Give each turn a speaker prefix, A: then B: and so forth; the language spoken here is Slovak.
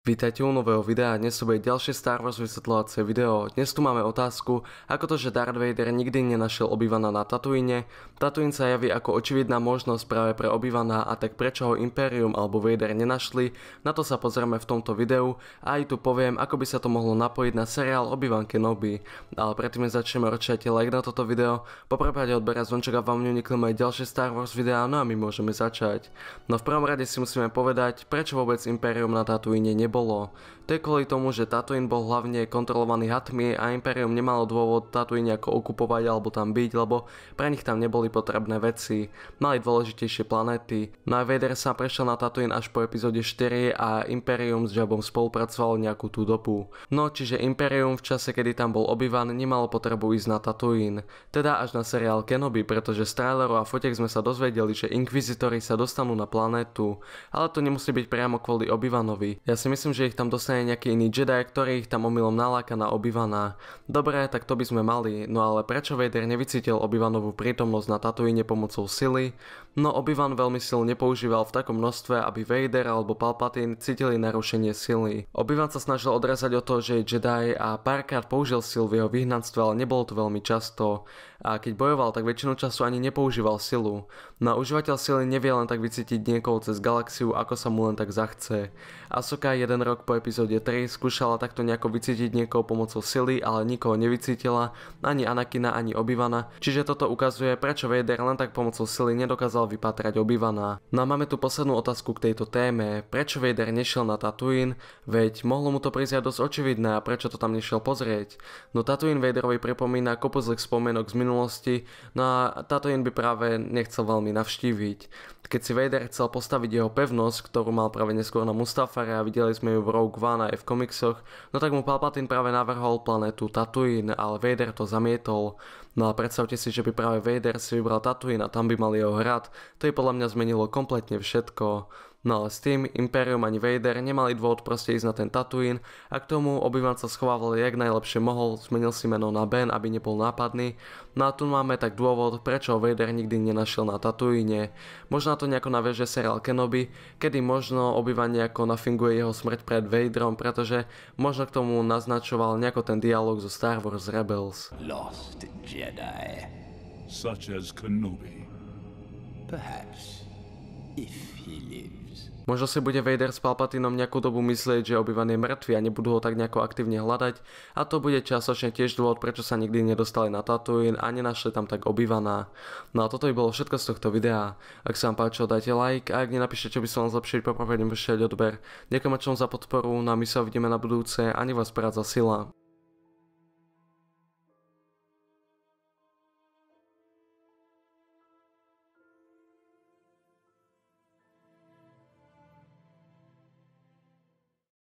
A: Vítajte u nového videa, dnes to bude ďalšie Star Wars vysvetľovacie video. Dnes tu máme otázku, ako to, že Darth Vader nikdy nenašiel obývaná na Tatooine. Tatooine sa javí ako očividná možnosť práve pre obývaná a tak prečo ho Imperium alebo Vader nenašli, na to sa pozrieme v tomto videu a aj tu poviem, ako by sa to mohlo napojiť na seriál Obi-Wan Kenobi. Ale predtým začneme určite like na toto video, po prepade odbera zvonček a vám neunikli moje ďalšie Star Wars videá, no a my môžeme začať. No v prvom rade si musíme povedať, prečo vôbec Imperium na Tatooine nebude nebolo. To je kvôli tomu, že Tatooine bol hlavne kontrolovaný hatmi a Imperium nemalo dôvod Tatooine nejako okupovať alebo tam byť, lebo pre nich tam neboli potrebné veci. Mali dôležitejšie planéty. No a Vader sa prešiel na Tatooine až po epizóde 4 a Imperium s Jabom spolupracovalo nejakú tú dobu. No čiže Imperium v čase, kedy tam bol obyvan, nemalo potrebu ísť na Tatooine. Teda až na seriál Kenobi, pretože z traileru a fotiek sme sa dozvedeli, že Inquisitori sa dostanú na planétu. Ale to nemusí byť priamo kvôli obyvanovi. Ja si myslím, Myslím, že ich tam dostane nejaký iný Jedi, ktorý ich tam omylom naláka na obyvaná. Dobre, tak to by sme mali, no ale prečo Vader nevycítil obyvanovú prítomnosť na Tatooine pomocou sily? No obyvan veľmi sil nepoužíval v takom množstve, aby Vader alebo Palpatine cítili narušenie sily. Obyvan sa snažil odrazať o to, že je Jedi a párkrát použil sil v jeho vyhnanstve, ale nebolo to veľmi často. A keď bojoval, tak väčšinu času ani nepoužíval silu. No užívateľ sily nevie len tak vycítiť niekoho cez galaxiu, ako sa mu len tak zachce. Asoka je jeden rok po epizóde 3 skúšala takto nejako vycítiť niekoho pomocou sily, ale nikoho nevycítila, ani Anakina, ani Obivana, čiže toto ukazuje, prečo Vader len tak pomocou sily nedokázal vypatrať Obivana. No a máme tu poslednú otázku k tejto téme, prečo Vader nešiel na Tatooine, veď mohlo mu to prísť aj dosť očividné a prečo to tam nešiel pozrieť. No Tatooine Vaderovi pripomína kopu zlých spomienok z minulosti, no a Tatooine by práve nechcel veľmi navštíviť. Keď si Vader chcel postaviť jeho pevnosť, ktorú mal práve neskôr na Mustafare a videli sme ju v Rogue One aj v komiksoch, no tak mu Palpatine práve navrhol planetu Tatooine, ale Vader to zamietol. No a predstavte si, že by práve Vader si vybral Tatooine a tam by mal jeho hrad, to je podľa mňa zmenilo kompletne všetko. No ale s tým Imperium ani Vader nemali dôvod proste ísť na ten Tatooine a k tomu Obi-Wan sa schovával jak najlepšie mohol, zmenil si meno na Ben, aby nebol nápadný. No a tu máme tak dôvod, prečo Vader nikdy nenašiel na Tatooine. Možno to nejako naveže seriál Kenobi, kedy možno Obi-Wan nejako nafinguje jeho smrť pred Vaderom, pretože možno k tomu naznačoval nejako ten dialog zo Star Wars Rebels. Lost Jedi. Such as Kenobi. Perhaps. Možno si bude Vader s Palpatinom nejakú dobu myslieť, že Obi-Wan je mŕtvy a nebudú ho tak nejako aktívne hľadať a to bude časočne tiež dôvod, prečo sa nikdy nedostali na Tatooine a nenašli tam tak obývaná. No a toto by bolo všetko z tohto videa. Ak sa vám páčilo, dajte like a ak nenapíšte, čo by som vám zlepšiť, poprvé nepošlite odber. Ďakujem za podporu, no a my sa uvidíme na budúce, ani vás prádza sila.